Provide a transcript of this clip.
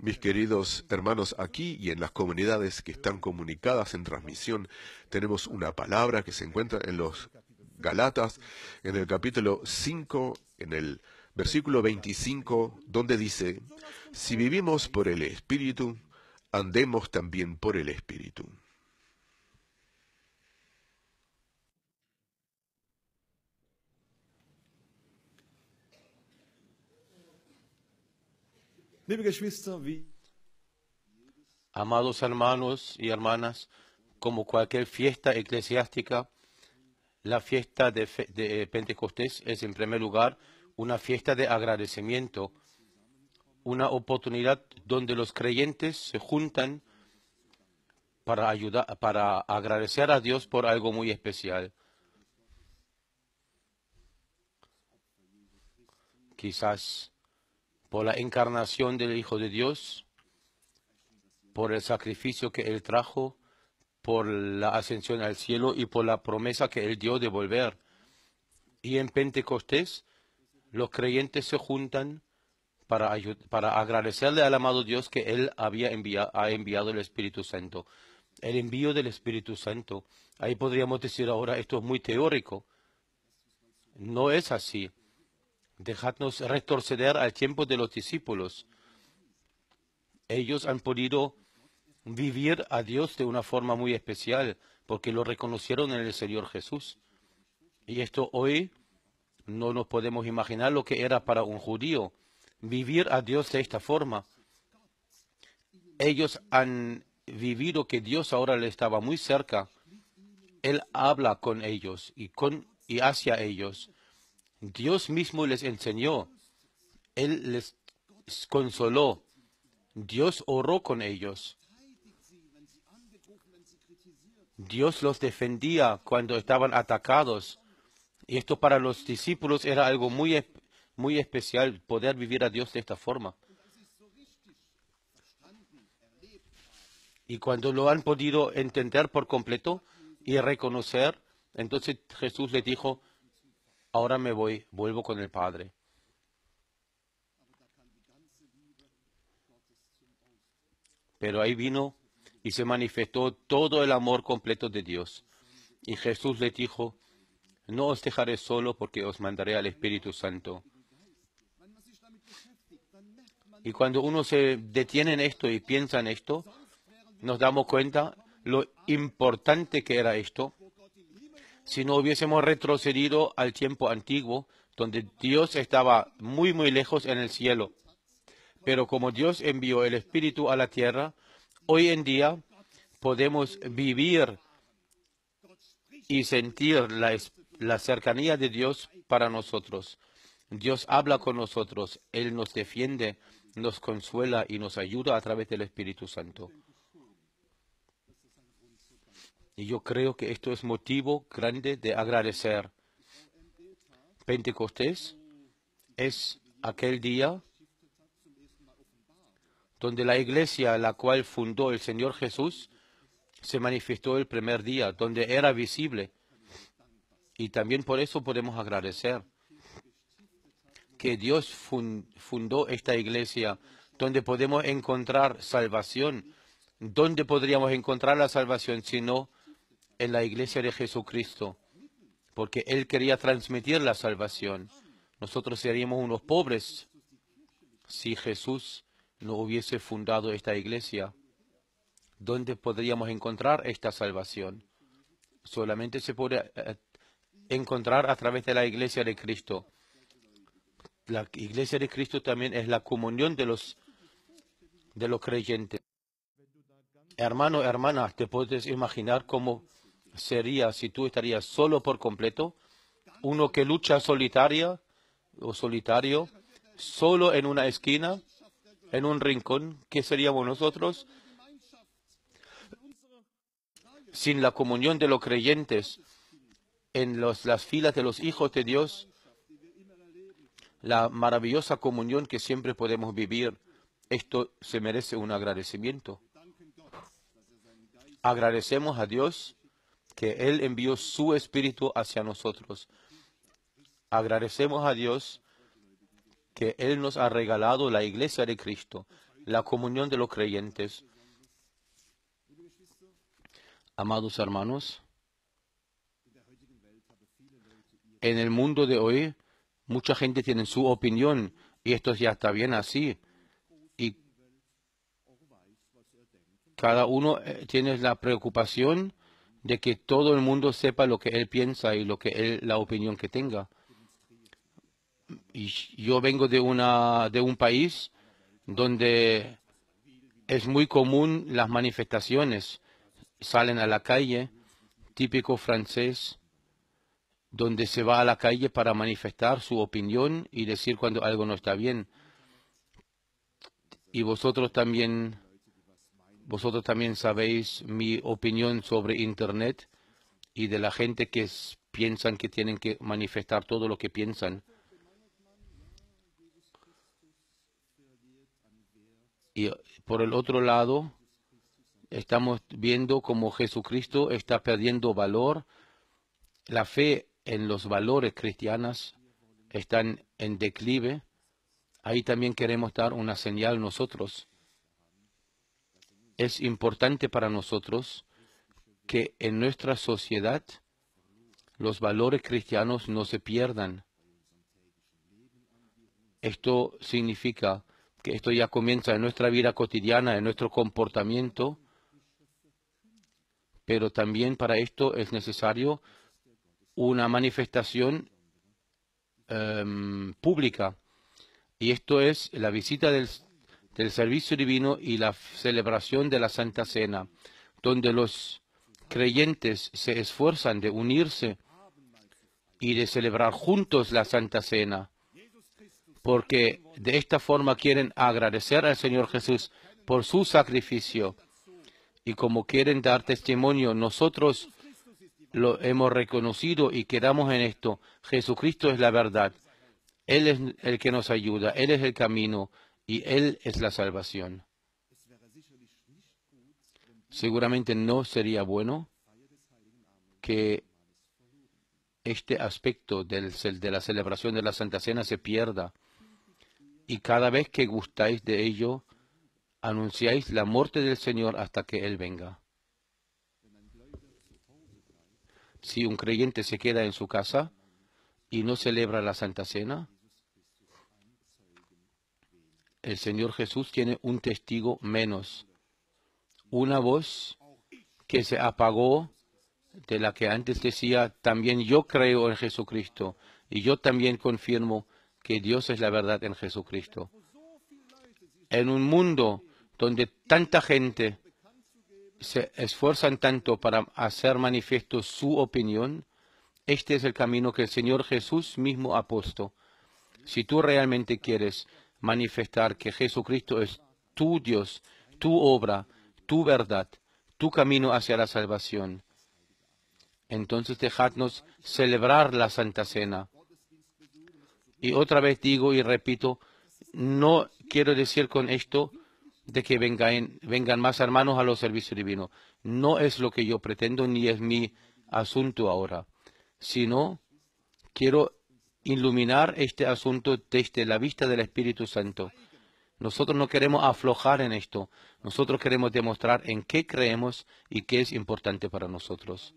Mis queridos hermanos, aquí y en las comunidades que están comunicadas en transmisión, tenemos una palabra que se encuentra en los Galatas, en el capítulo 5, en el versículo 25, donde dice, si vivimos por el Espíritu, andemos también por el Espíritu. Amados hermanos y hermanas, como cualquier fiesta eclesiástica, la fiesta de, de, Pentecostés es en primer lugar una fiesta de agradecimiento, una oportunidad donde los creyentes se juntan para, ayudar, para agradecer a Dios por algo muy especial. Quizás por la encarnación del Hijo de Dios, por el sacrificio que Él trajo, por la ascensión al cielo y por la promesa que Él dio de volver. Y en Pentecostés los creyentes se juntan para, para agradecerle al amado Dios que Él había ha enviado el Espíritu Santo. El envío del Espíritu Santo. Ahí podríamos decir ahora, esto es muy teórico. No es así. Dejadnos retroceder al tiempo de los discípulos. Ellos han podido vivir a Dios de una forma muy especial porque lo reconocieron en el Señor Jesús. Y esto hoy no nos podemos imaginar lo que era para un judío vivir a Dios de esta forma. Ellos han vivido que Dios ahora le estaba muy cerca. Él habla con ellos y, con, y hacia ellos. Dios mismo les enseñó, Él les consoló, Dios oró con ellos. Dios los defendía cuando estaban atacados. Y esto para los discípulos era algo muy, muy especial, poder vivir a Dios de esta forma. Y cuando lo han podido entender por completo y reconocer, entonces Jesús les dijo, Ahora me voy, vuelvo con el Padre. Pero ahí vino y se manifestó todo el amor completo de Dios. Y Jesús le dijo, no os dejaré solo porque os mandaré al Espíritu Santo. Y cuando uno se detiene en esto y piensa en esto, nos damos cuenta lo importante que era esto si no hubiésemos retrocedido al tiempo antiguo, donde Dios estaba muy, muy lejos en el cielo. Pero como Dios envió el Espíritu a la tierra, hoy en día podemos vivir y sentir la, cercanía de Dios para nosotros. Dios habla con nosotros, Él nos defiende, nos consuela y nos ayuda a través del Espíritu Santo. Y yo creo que esto es motivo grande de agradecer. Pentecostés es aquel día donde la iglesia a la cual fundó el Señor Jesús se manifestó el primer día, donde era visible. Y también por eso podemos agradecer que Dios fundó esta iglesia, donde podemos encontrar salvación ¿Dónde podríamos encontrar la salvación sino en la iglesia de Jesucristo? Porque Él quería transmitir la salvación. Nosotros seríamos unos pobres si Jesús no hubiese fundado esta iglesia. ¿Dónde podríamos encontrar esta salvación? Solamente se puede eh, encontrar a través de la iglesia de Cristo. La iglesia de Cristo también es la comunión de los, de los creyentes. Hermano, hermana, ¿te puedes imaginar cómo sería si tú estarías solo por completo? Uno que lucha solitaria o solitario, solo en una esquina, en un rincón, ¿qué seríamos nosotros? Sin la comunión de los creyentes en las filas de los hijos de Dios, la maravillosa comunión que siempre podemos vivir, esto se merece un agradecimiento agradecemos a Dios que Él envió su Espíritu hacia nosotros. Agradecemos a Dios que Él nos ha regalado la iglesia de Cristo, la comunión de los creyentes. Amados hermanos, en el mundo de hoy mucha gente tiene su opinión y esto ya está bien así Cada uno eh, tiene la preocupación de que todo el mundo sepa lo que él piensa y lo que la opinión que tenga. yo vengo de, una, de un país donde es muy común las manifestaciones. Salen a la calle, típico francés, donde se va a la calle para manifestar su opinión y decir cuando algo no está bien. Y vosotros también vosotros también sabéis mi opinión sobre Internet y de la gente que piensan que tienen que manifestar todo lo que piensan. Y eh, por el otro lado, estamos viendo cómo Jesucristo está perdiendo valor. La fe en los valores cristianos están en declive. Ahí también queremos dar una señal nosotros es importante para nosotros que en nuestra sociedad los valores cristianos no se pierdan. Esto significa que esto ya comienza en nuestra vida cotidiana, en nuestro comportamiento, pero también para esto es necesario una manifestación em, pública. Y esto es la visita del del servicio divino y la celebración de la Santa Cena, donde los creyentes se esfuerzan de unirse y de celebrar juntos la Santa Cena, porque de esta forma quieren agradecer al Señor Jesús por su sacrificio. Y como quieren dar testimonio, nosotros lo hemos reconocido y quedamos en esto. Jesucristo es la verdad. Él es el que nos ayuda, Él es el camino, y Él es la salvación. Seguramente no sería bueno que este aspecto de la celebración de la Santa Cena se pierda. Y cada vez que gustáis de ello, anunciáis la muerte del Señor hasta que Él venga. Si un creyente se queda en su casa y no celebra la Santa Cena, el Señor Jesús tiene un testigo menos, una voz que se apagó de la que antes decía, también yo creo en Jesucristo y yo también confirmo que Dios es la verdad en Jesucristo. En un mundo donde tanta gente se esfuerzan tanto para hacer manifiesto su opinión, este es el camino que el Señor Jesús mismo ha puesto. Si tú realmente quieres manifestar que Jesucristo es tu Dios, tu obra, tu verdad, tu camino hacia la salvación. Entonces dejadnos celebrar la Santa Cena. Y otra vez digo y repito, no quiero decir con esto de que vengan, vengan más hermanos a los servicios divinos. No es lo que yo pretendo ni es mi asunto ahora, sino quiero iluminar este asunto desde la vista del Espíritu Santo. Nosotros no queremos aflojar en esto. Nosotros queremos demostrar en qué creemos y qué es importante para nosotros.